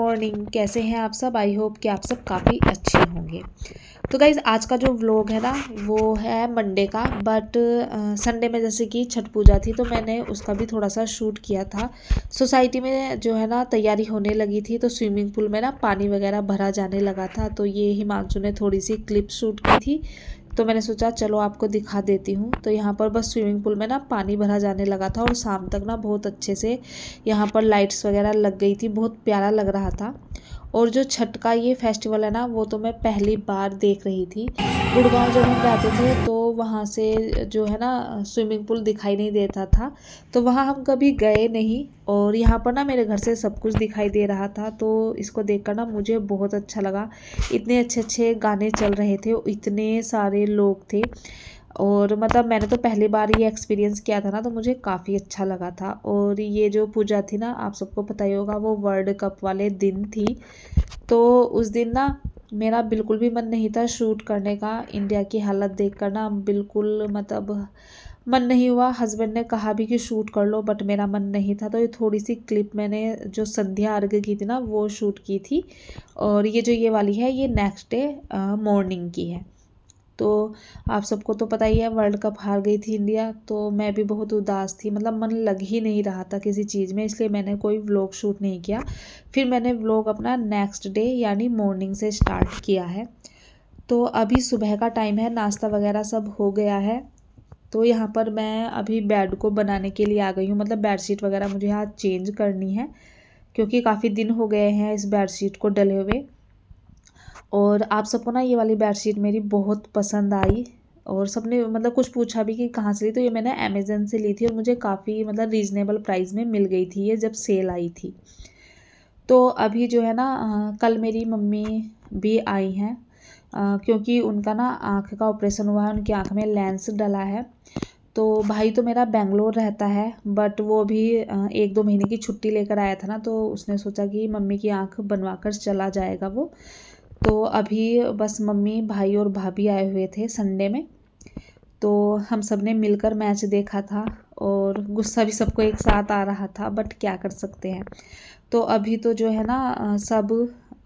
Morning कैसे हैं आप सब आई होप कि आप सब काफ़ी अच्छे होंगे तो गाइज आज का जो व्लॉग है ना वो है मंडे का बट संडे में जैसे कि छठ पूजा थी तो मैंने उसका भी थोड़ा सा शूट किया था सोसाइटी में जो है ना तैयारी होने लगी थी तो स्विमिंग पूल में ना पानी वगैरह भरा जाने लगा था तो ये हिमांशु ने थोड़ी सी क्लिप शूट की थी तो मैंने सोचा चलो आपको दिखा देती हूँ तो यहाँ पर बस स्विमिंग पूल में ना पानी भरा जाने लगा था और शाम तक ना बहुत अच्छे से यहाँ पर लाइट्स वगैरह लग गई थी बहुत प्यारा लग रहा था और जो छठ का ये फेस्टिवल है ना वो तो मैं पहली बार देख रही थी गुड़गांव जब हम जाते थे तो वहाँ से जो है ना स्विमिंग पूल दिखाई नहीं देता था तो वहाँ हम कभी गए नहीं और यहाँ पर ना मेरे घर से सब कुछ दिखाई दे रहा था तो इसको देखकर ना मुझे बहुत अच्छा लगा इतने अच्छे अच्छे गाने चल रहे थे इतने सारे लोग थे और मतलब मैंने तो पहली बार ये एक्सपीरियंस किया था ना तो मुझे काफ़ी अच्छा लगा था और ये जो पूजा थी ना आप सबको पता ही होगा वो वर्ल्ड कप वाले दिन थी तो उस दिन ना मेरा बिल्कुल भी मन नहीं था शूट करने का इंडिया की हालत देख कर ना बिल्कुल मतलब मन नहीं हुआ हस्बैंड ने कहा भी कि शूट कर लो बट मेरा मन नहीं था तो ये थोड़ी सी क्लिप मैंने जो संध्या अर्घ की थी ना वो शूट की थी और ये जो ये वाली है ये नेक्स्ट डे मॉर्निंग की है तो आप सबको तो पता ही है वर्ल्ड कप हार गई थी इंडिया तो मैं भी बहुत उदास थी मतलब मन लग ही नहीं रहा था किसी चीज़ में इसलिए मैंने कोई व्लॉग शूट नहीं किया फिर मैंने व्लॉग अपना नेक्स्ट डे यानी मॉर्निंग से स्टार्ट किया है तो अभी सुबह का टाइम है नाश्ता वगैरह सब हो गया है तो यहाँ पर मैं अभी बेड को बनाने के लिए आ गई हूँ मतलब बेडशीट वगैरह मुझे यहाँ चेंज करनी है क्योंकि काफ़ी दिन हो गए हैं इस बेडशीट को डले हुए और आप सबको ना ये वाली बेडशीट मेरी बहुत पसंद आई और सबने मतलब कुछ पूछा भी कि कहाँ से ली तो ये मैंने अमेज़न से ली थी और मुझे काफ़ी मतलब रीज़नेबल प्राइस में मिल गई थी ये जब सेल आई थी तो अभी जो है ना कल मेरी मम्मी भी आई हैं क्योंकि उनका ना आँख का ऑपरेशन हुआ है उनकी आँख में लेंस डला है तो भाई तो मेरा बेंगलोर रहता है बट वो भी एक दो महीने की छुट्टी लेकर आया था ना तो उसने सोचा कि मम्मी की आँख बनवा कर चला जाएगा वो तो अभी बस मम्मी भाई और भाभी आए हुए थे संडे में तो हम सब ने मिलकर मैच देखा था और गुस्सा भी सबको एक साथ आ रहा था बट क्या कर सकते हैं तो अभी तो जो है ना सब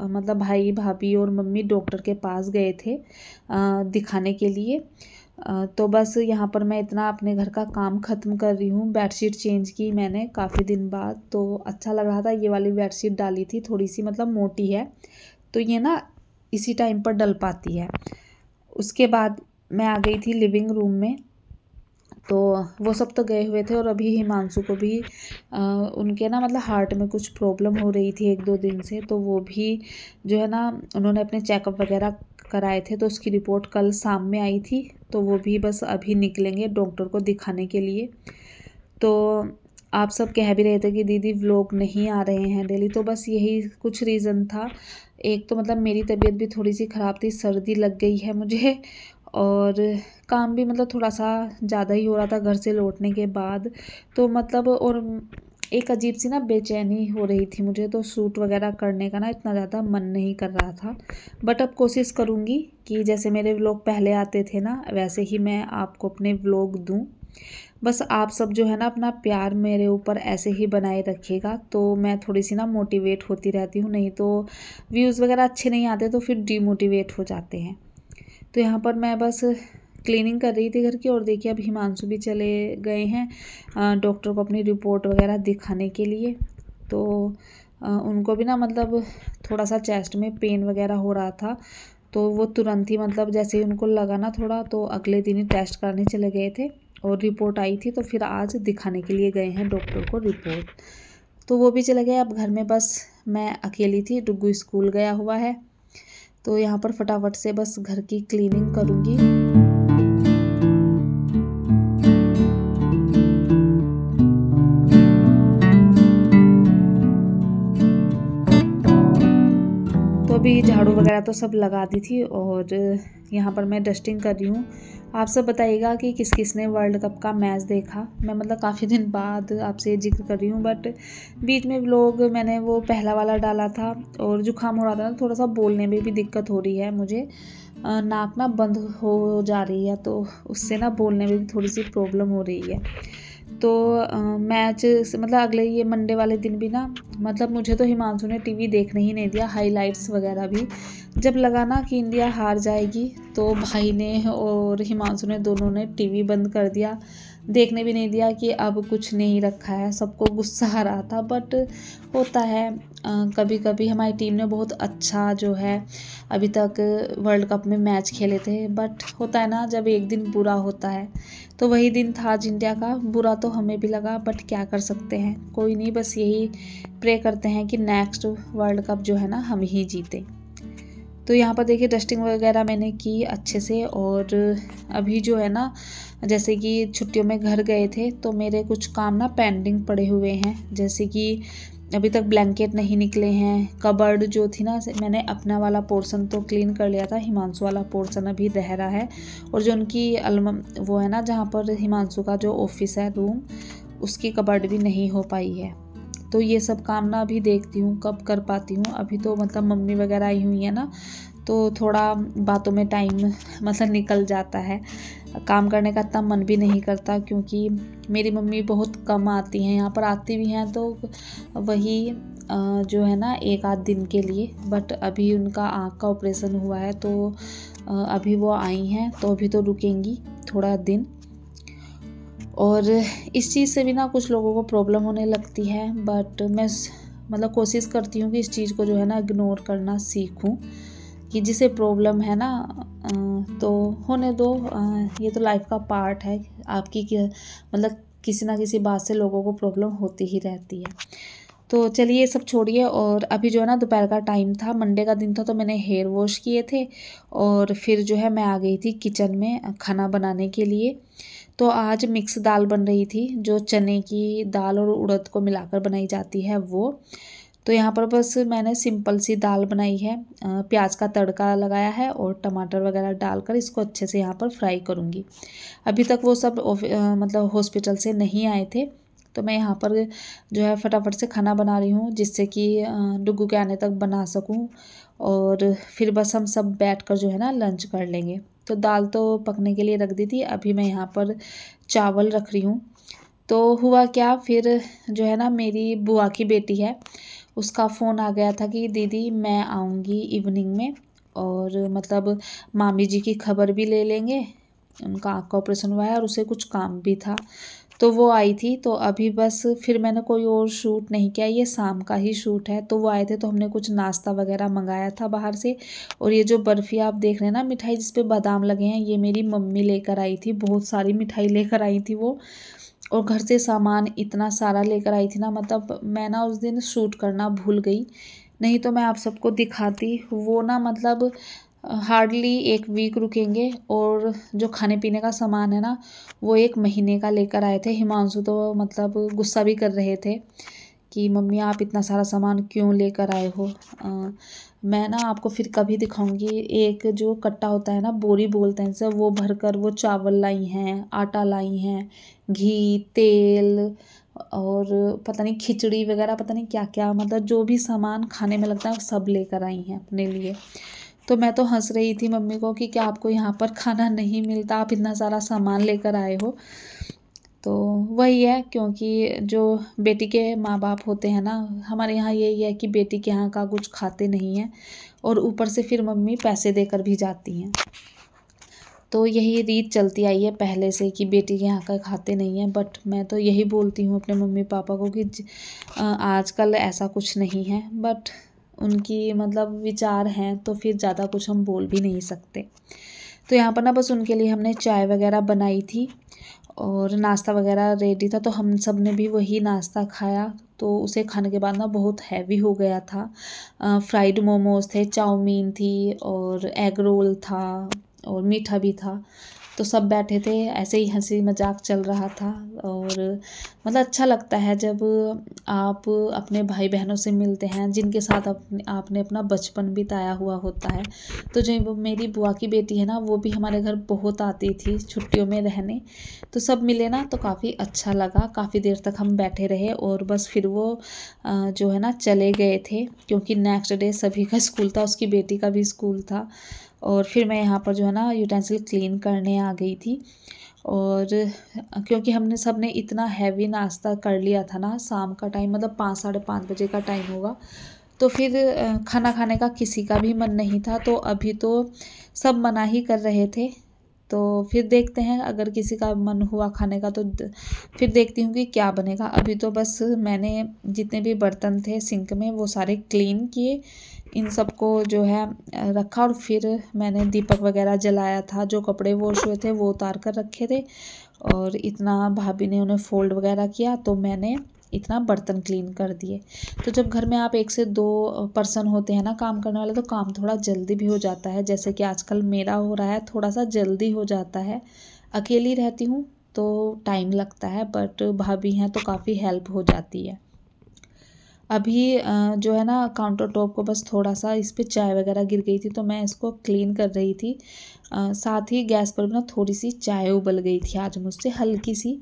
मतलब भाई भाभी और मम्मी डॉक्टर के पास गए थे दिखाने के लिए तो बस यहाँ पर मैं इतना अपने घर का काम ख़त्म कर रही हूँ बेडशीट चेंज की मैंने काफ़ी दिन बाद तो अच्छा लग रहा था ये वाली बेडशीट डाली थी थोड़ी सी मतलब मोटी है तो ये ना इसी टाइम पर डल पाती है उसके बाद मैं आ गई थी लिविंग रूम में तो वो सब तो गए हुए थे और अभी हिमांशु को भी आ, उनके ना मतलब हार्ट में कुछ प्रॉब्लम हो रही थी एक दो दिन से तो वो भी जो है ना उन्होंने अपने चेकअप वगैरह कराए थे तो उसकी रिपोर्ट कल शाम में आई थी तो वो भी बस अभी निकलेंगे डॉक्टर को दिखाने के लिए तो आप सब कह भी रहे थे कि दीदी व्लॉग नहीं आ रहे हैं डेली तो बस यही कुछ रीज़न था एक तो मतलब मेरी तबीयत भी थोड़ी सी ख़राब थी सर्दी लग गई है मुझे और काम भी मतलब थोड़ा सा ज़्यादा ही हो रहा था घर से लौटने के बाद तो मतलब और एक अजीब सी ना बेचैनी हो रही थी मुझे तो सूट वगैरह करने का ना इतना ज़्यादा मन नहीं कर रहा था बट अब कोशिश करूँगी कि जैसे मेरे व्लॉग पहले आते थे ना वैसे ही मैं आपको अपने व्लॉग दूँ बस आप सब जो है ना अपना प्यार मेरे ऊपर ऐसे ही बनाए रखिएगा तो मैं थोड़ी सी ना मोटिवेट होती रहती हूँ नहीं तो व्यूज़ वगैरह अच्छे नहीं आते तो फिर डीमोटिवेट हो जाते हैं तो यहाँ पर मैं बस क्लीनिंग कर रही थी घर की और देखिए अब हिमांशु भी चले गए हैं डॉक्टर को अपनी रिपोर्ट वगैरह दिखाने के लिए तो उनको भी ना मतलब थोड़ा सा चेस्ट में पेन वगैरह हो रहा था तो वो तुरंत ही मतलब जैसे ही उनको लगा ना थोड़ा तो अगले दिन ही टेस्ट करने चले गए थे और रिपोर्ट आई थी तो फिर आज दिखाने के लिए गए हैं डॉक्टर को रिपोर्ट तो वो भी चले गए अब घर में बस मैं अकेली थी डुग्गू स्कूल गया हुआ है तो यहाँ पर फटाफट से बस घर की क्लीनिंग करूँगी झाड़ू हम्म। वगैरह तो सब लगा दी थी और यहाँ पर मैं डस्टिंग कर रही हूँ आप सब बताइएगा कि किस किस ने वर्ल्ड कप का मैच देखा मैं मतलब काफ़ी दिन बाद आपसे ये जिक्र कर रही हूँ बट बीच में लोग मैंने वो पहला वाला डाला था और जुकाम हो रहा था थोड़ा सा बोलने में भी दिक्कत हो रही है मुझे नाक ना बंद हो जा रही है तो उससे ना बोलने में भी थोड़ी सी प्रॉब्लम हो रही है तो मैच मतलब अगले ये मंडे वाले दिन भी ना मतलब मुझे तो हिमांशु ने टीवी देखने ही नहीं दिया हाइलाइट्स वगैरह भी जब लगा ना कि इंडिया हार जाएगी तो भाई ने और हिमांशु ने दोनों ने टीवी बंद कर दिया देखने भी नहीं दिया कि अब कुछ नहीं रखा है सबको गुस्सा आ रहा था बट होता है कभी कभी हमारी टीम ने बहुत अच्छा जो है अभी तक वर्ल्ड कप में मैच खेले थे बट होता है ना जब एक दिन बुरा होता है तो वही दिन था आज इंडिया का बुरा तो हमें भी लगा बट क्या कर सकते हैं कोई नहीं बस यही प्रे करते हैं कि नेक्स्ट वर्ल्ड कप जो है ना हम ही जीतें तो यहाँ पर देखिए डस्टिंग वगैरह मैंने की अच्छे से और अभी जो है ना जैसे कि छुट्टियों में घर गए थे तो मेरे कुछ काम ना पेंडिंग पड़े हुए हैं जैसे कि अभी तक ब्लैंकेट नहीं निकले हैं कबर्ड जो थी ना मैंने अपना वाला पोर्शन तो क्लीन कर लिया था हिमांशु वाला पोर्शन अभी रह रहा है और जो उनकी अलम वो है ना जहाँ पर हिमांशु का जो ऑफिस है रूम उसकी कबर्ड भी नहीं हो पाई है तो ये सब काम ना अभी देखती हूँ कब कर पाती हूँ अभी तो मतलब मम्मी वगैरह आई हुई है ना तो थोड़ा बातों में टाइम मतलब निकल जाता है काम करने का इतना मन भी नहीं करता क्योंकि मेरी मम्मी बहुत कम आती हैं यहाँ पर आती भी हैं तो वही जो है ना एक आध दिन के लिए बट अभी उनका आँख का ऑपरेशन हुआ है तो अभी वो आई हैं तो अभी तो रुकेंगी थोड़ा दिन और इस चीज़ से भी ना कुछ लोगों को प्रॉब्लम होने लगती है बट मैं मतलब कोशिश करती हूँ कि इस चीज़ को जो है ना इग्नोर करना सीखूँ कि जिसे प्रॉब्लम है ना तो होने दो ये तो लाइफ का पार्ट है आपकी मतलब किसी ना किसी बात से लोगों को प्रॉब्लम होती ही रहती है तो चलिए ये सब छोड़िए और अभी जो है ना दोपहर का टाइम था मंडे का दिन था तो मैंने हेयर वॉश किए थे और फिर जो है मैं आ गई थी किचन में खाना बनाने के लिए तो आज मिक्स दाल बन रही थी जो चने की दाल और उड़द को मिलाकर बनाई जाती है वो तो यहाँ पर बस मैंने सिंपल सी दाल बनाई है प्याज का तड़का लगाया है और टमाटर वगैरह डालकर इसको अच्छे से यहाँ पर फ्राई करूँगी अभी तक वो सब मतलब हॉस्पिटल से नहीं आए थे तो मैं यहाँ पर जो है फटाफट से खाना बना रही हूँ जिससे कि डुगू के आने तक बना सकूँ और फिर बस हम सब बैठ कर जो है ना लंच कर लेंगे तो दाल तो पकने के लिए रख दी थी अभी मैं यहाँ पर चावल रख रही हूँ तो हुआ क्या फिर जो है ना मेरी बुआ की बेटी है उसका फ़ोन आ गया था कि दीदी मैं आऊँगी इवनिंग में और मतलब मामी जी की खबर भी ले लेंगे उनका आँख का ऑपरेशन हुआ है और उसे कुछ काम भी था तो वो आई थी तो अभी बस फिर मैंने कोई और शूट नहीं किया ये शाम का ही शूट है तो वो आए थे तो हमने कुछ नाश्ता वगैरह मंगाया था बाहर से और ये जो बर्फ़ी आप देख रहे हैं ना मिठाई जिसपे बादाम लगे हैं ये मेरी मम्मी लेकर आई थी बहुत सारी मिठाई लेकर आई थी वो और घर से सामान इतना सारा लेकर आई थी ना मतलब मैं ना उस दिन शूट करना भूल गई नहीं तो मैं आप सबको दिखाती वो ना मतलब हार्डली एक वीक रुकेंगे और जो खाने पीने का सामान है ना वो एक महीने का लेकर आए थे हिमांशु तो मतलब गुस्सा भी कर रहे थे कि मम्मी आप इतना सारा सामान क्यों लेकर आए हो आ, मैं ना आपको फिर कभी दिखाऊंगी एक जो कट्टा होता है ना बोरी बोलते हैं सर वो भर कर वो चावल लाई हैं आटा लाई हैं घी तेल और पता नहीं खिचड़ी वगैरह पता नहीं क्या क्या मतलब जो भी सामान खाने में लगता है सब लेकर आई हैं अपने लिए तो मैं तो हंस रही थी मम्मी को कि क्या आपको यहाँ पर खाना नहीं मिलता आप इतना सारा सामान लेकर आए हो तो वही है क्योंकि जो बेटी के माँ बाप होते हैं ना हमारे यहाँ यही है कि बेटी के यहाँ का कुछ खाते नहीं हैं और ऊपर से फिर मम्मी पैसे देकर भी जाती हैं तो यही रीत चलती आई है पहले से कि बेटी के यहाँ का खाते नहीं है बट मैं तो यही बोलती हूँ अपने मम्मी पापा को कि आजकल ऐसा कुछ नहीं है बट उनकी मतलब विचार हैं तो फिर ज़्यादा कुछ हम बोल भी नहीं सकते तो यहाँ पर ना बस उनके लिए हमने चाय वगैरह बनाई थी और नाश्ता वगैरह रेडी था तो हम सब ने भी वही नाश्ता खाया तो उसे खाने के बाद ना बहुत हैवी हो गया था फ्राइड मोमोज थे चाउमीन थी और एग रोल था और मीठा भी था तो सब बैठे थे ऐसे ही हंसी मजाक चल रहा था और मतलब अच्छा लगता है जब आप अपने भाई बहनों से मिलते हैं जिनके साथ अपने आपने अपना बचपन बिताया हुआ होता है तो जो मेरी बुआ की बेटी है ना वो भी हमारे घर बहुत आती थी छुट्टियों में रहने तो सब मिले ना तो काफ़ी अच्छा लगा काफ़ी देर तक हम बैठे रहे और बस फिर वो जो है ना चले गए थे क्योंकि नेक्स्ट डे सभी का स्कूल था उसकी बेटी का भी स्कूल था और फिर मैं यहाँ पर जो है ना यूटेंसिल क्लीन करने आ गई थी और क्योंकि हमने सब ने इतना हैवी नाश्ता कर लिया था ना शाम का टाइम मतलब पाँच साढ़े पाँच बजे का टाइम होगा तो फिर खाना खाने का किसी का भी मन नहीं था तो अभी तो सब मना ही कर रहे थे तो फिर देखते हैं अगर किसी का मन हुआ खाने का तो फिर देखती हूँ कि क्या बनेगा अभी तो बस मैंने जितने भी बर्तन थे सिंक में वो सारे क्लीन किए इन सबको जो है रखा और फिर मैंने दीपक वगैरह जलाया था जो कपड़े वॉश हुए थे वो उतार कर रखे थे और इतना भाभी ने उन्हें फोल्ड वगैरह किया तो मैंने इतना बर्तन क्लीन कर दिए तो जब घर में आप एक से दो पर्सन होते हैं ना काम करने वाले तो काम थोड़ा जल्दी भी हो जाता है जैसे कि आजकल मेरा हो रहा है थोड़ा सा जल्दी हो जाता है अकेली रहती हूँ तो टाइम लगता है बट भाभी हैं तो काफ़ी हेल्प हो जाती है अभी जो है ना काउंटर टॉप को बस थोड़ा सा इस पर चाय वगैरह गिर गई थी तो मैं इसको क्लीन कर रही थी साथ ही गैस पर भी ना थोड़ी सी चाय उबल गई थी आज मुझसे हल्की सी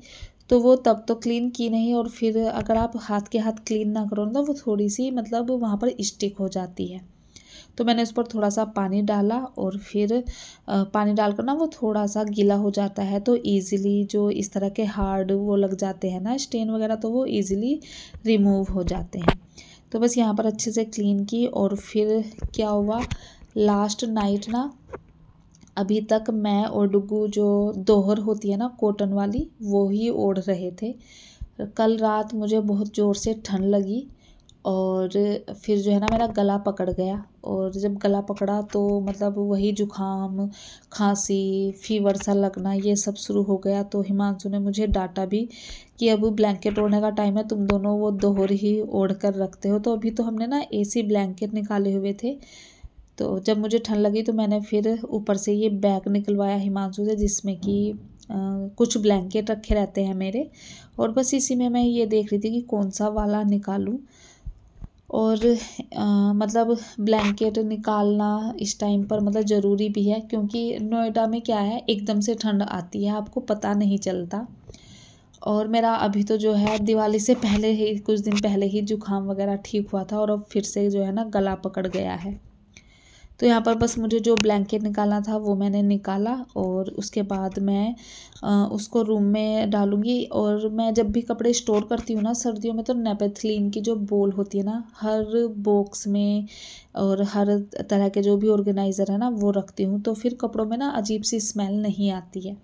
तो वो तब तो क्लीन की नहीं और फिर अगर आप हाथ के हाथ क्लीन ना करो ना वो थोड़ी सी मतलब वहाँ पर स्टिक हो जाती है तो मैंने उस पर थोड़ा सा पानी डाला और फिर पानी डालकर ना वो थोड़ा सा गीला हो जाता है तो ईज़िली जो इस तरह के हार्ड वो लग जाते हैं ना स्टेन वगैरह तो वो ईज़िली रिमूव हो जाते हैं तो बस यहाँ पर अच्छे से क्लीन की और फिर क्या हुआ लास्ट नाइट ना अभी तक मैं और डुगू जो दोहर होती है ना कॉटन वाली वो ही ओढ़ रहे थे कल रात मुझे बहुत ज़ोर से ठंड लगी और फिर जो है ना मेरा गला पकड़ गया और जब गला पकड़ा तो मतलब वही जुखाम खांसी फीवर सा लगना ये सब शुरू हो गया तो हिमांशु ने मुझे डांटा भी कि अब ब्लैंकेट ओढ़ने का टाइम है तुम दोनों वो दोहर ही ओढ़ कर रखते हो तो अभी तो हमने ना एसी ब्लैंकेट निकाले हुए थे तो जब मुझे ठंड लगी तो मैंने फिर ऊपर से ये बैग निकलवाया हिमांशु से जिसमें कि कुछ ब्लैंकेट रखे रहते हैं मेरे और बस इसी में मैं ये देख रही थी कि कौन सा वाला निकालूं और आ, मतलब ब्लैंकेट निकालना इस टाइम पर मतलब ज़रूरी भी है क्योंकि नोएडा में क्या है एकदम से ठंड आती है आपको पता नहीं चलता और मेरा अभी तो जो है दिवाली से पहले ही कुछ दिन पहले ही जुकाम वगैरह ठीक हुआ था और अब फिर से जो है ना गला पकड़ गया है तो यहाँ पर बस मुझे जो ब्लैंकेट निकालना था वो मैंने निकाला और उसके बाद मैं आ, उसको रूम में डालूँगी और मैं जब भी कपड़े स्टोर करती हूँ ना सर्दियों में तो नेपेथलीन की जो बोल होती है ना हर बॉक्स में और हर तरह के जो भी ऑर्गेनाइज़र है ना वो रखती हूँ तो फिर कपड़ों में ना अजीब सी स्मेल नहीं आती है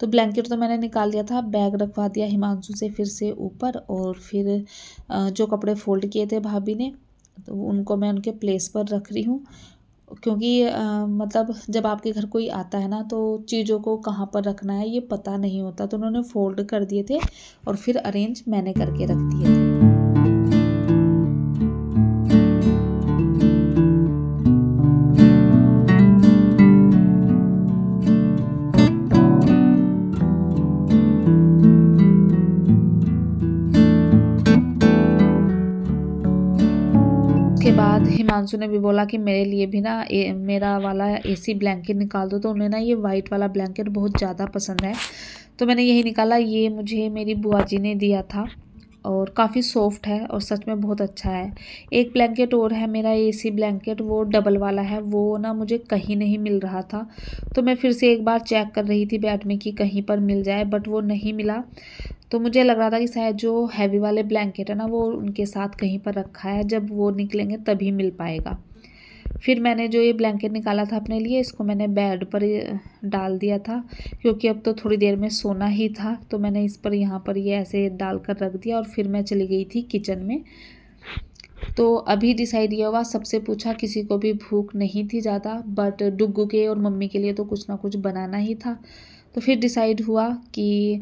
तो ब्लैंकेट तो मैंने निकाल लिया था बैग रखवा दिया हिमांशु से फिर से ऊपर और फिर जो कपड़े फोल्ड किए थे भाभी ने तो उनको मैं उनके प्लेस पर रख रही हूँ क्योंकि आ, मतलब जब आपके घर कोई आता है ना तो चीज़ों को कहाँ पर रखना है ये पता नहीं होता तो उन्होंने फोल्ड कर दिए थे और फिर अरेंज मैंने करके रख दिए थे उसके बाद हिमांशु ने भी बोला कि मेरे लिए भी ना ए, मेरा वाला एसी ब्लैंकेट निकाल दो तो उन्हें ना ये वाइट वाला ब्लैंकेट बहुत ज़्यादा पसंद है तो मैंने यही निकाला ये मुझे मेरी बुआ जी ने दिया था और काफ़ी सॉफ्ट है और सच में बहुत अच्छा है एक ब्लैंकेट और है मेरा एसी ब्लैंकेट वो डबल वाला है वो ना मुझे कहीं नहीं मिल रहा था तो मैं फिर से एक बार चेक कर रही थी बैट में कि कहीं पर मिल जाए बट वो नहीं मिला तो मुझे लग रहा था कि शायद जो हैवी वाले ब्लैंकेट है ना वो उनके साथ कहीं पर रखा है जब वो निकलेंगे तभी मिल पाएगा फिर मैंने जो ये ब्लैंकेट निकाला था अपने लिए इसको मैंने बेड पर डाल दिया था क्योंकि अब तो थोड़ी देर में सोना ही था तो मैंने इस पर यहाँ पर ये ऐसे डाल कर रख दिया और फिर मैं चली गई थी किचन में तो अभी डिसाइड यह हुआ सबसे पूछा किसी को भी भूख नहीं थी ज़्यादा बट डुगू के और मम्मी के लिए तो कुछ ना कुछ बनाना ही था तो फिर डिसाइड हुआ कि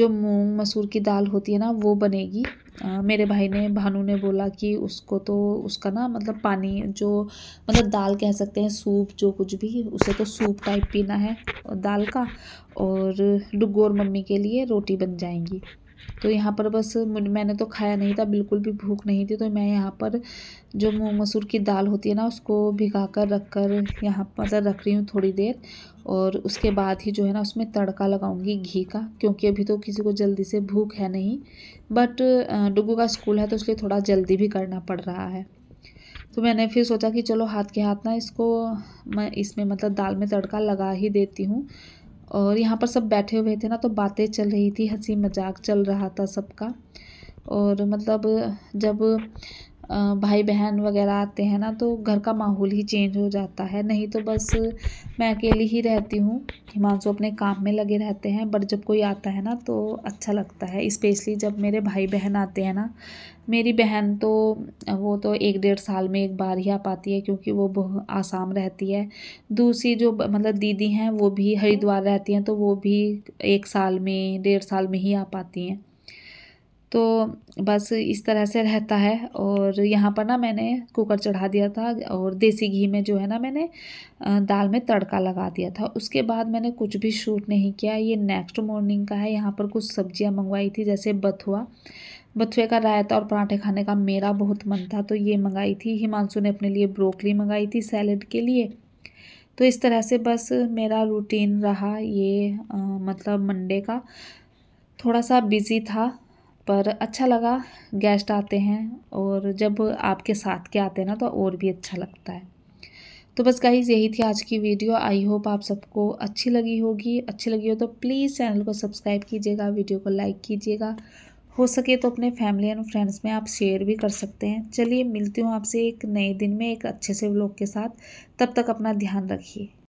जो मूंग मसूर की दाल होती है ना वो बनेगी मेरे भाई ने भानु ने बोला कि उसको तो उसका ना मतलब पानी जो मतलब दाल कह सकते हैं सूप जो कुछ भी उसे तो सूप टाइप पीना है दाल का और डुगो और मम्मी के लिए रोटी बन जाएंगी तो यहाँ पर बस मैंने तो खाया नहीं था बिल्कुल भी भूख नहीं थी तो मैं यहाँ पर जो मूंग मसूर की दाल होती है ना उसको भिगा कर रख कर यहाँ पर रख रही हूँ थोड़ी देर और उसके बाद ही जो है ना उसमें तड़का लगाऊंगी घी का क्योंकि अभी तो किसी को जल्दी से भूख है नहीं बट डुगू का स्कूल है तो इसलिए थोड़ा जल्दी भी करना पड़ रहा है तो मैंने फिर सोचा कि चलो हाथ के हाथ ना इसको मैं इसमें मतलब दाल में तड़का लगा ही देती हूँ और यहाँ पर सब बैठे हुए थे ना तो बातें चल रही थी हंसी मजाक चल रहा था सबका और मतलब जब भाई बहन वगैरह आते हैं ना तो घर का माहौल ही चेंज हो जाता है नहीं तो बस मैं अकेली ही रहती हूँ हिमांशु अपने काम में लगे रहते हैं बट जब कोई आता है ना तो अच्छा लगता है इस्पेशली जब मेरे भाई बहन आते हैं ना मेरी बहन तो वो तो एक डेढ़ साल में एक बार ही आ पाती है क्योंकि वो आसाम रहती है दूसरी जो मतलब दीदी हैं वो भी हरिद्वार रहती हैं तो वो भी एक साल में डेढ़ साल में ही आ पाती हैं तो बस इस तरह से रहता है और यहाँ पर ना मैंने कुकर चढ़ा दिया था और देसी घी में जो है ना मैंने दाल में तड़का लगा दिया था उसके बाद मैंने कुछ भी शूट नहीं किया ये नेक्स्ट मॉर्निंग का है यहाँ पर कुछ सब्जियाँ मंगवाई थी जैसे बथुआ बथुए का रायता और पराठे खाने का मेरा बहुत मन था तो ये मंगाई थी हिमांशु ने अपने लिए ब्रोकली मंगाई थी सैलड के लिए तो इस तरह से बस मेरा रूटीन रहा ये आ, मतलब मंडे का थोड़ा सा बिज़ी था पर अच्छा लगा गेस्ट आते हैं और जब आपके साथ के आते हैं ना तो और भी अच्छा लगता है तो बस गाइज़ यही थी आज की वीडियो आई होप आप सबको अच्छी लगी होगी अच्छी लगी हो तो प्लीज़ चैनल को सब्सक्राइब कीजिएगा वीडियो को लाइक कीजिएगा हो सके तो अपने फैमिली एंड फ्रेंड्स में आप शेयर भी कर सकते हैं चलिए मिलती हूँ आपसे एक नए दिन में एक अच्छे से व्लॉग के साथ तब तक अपना ध्यान रखिए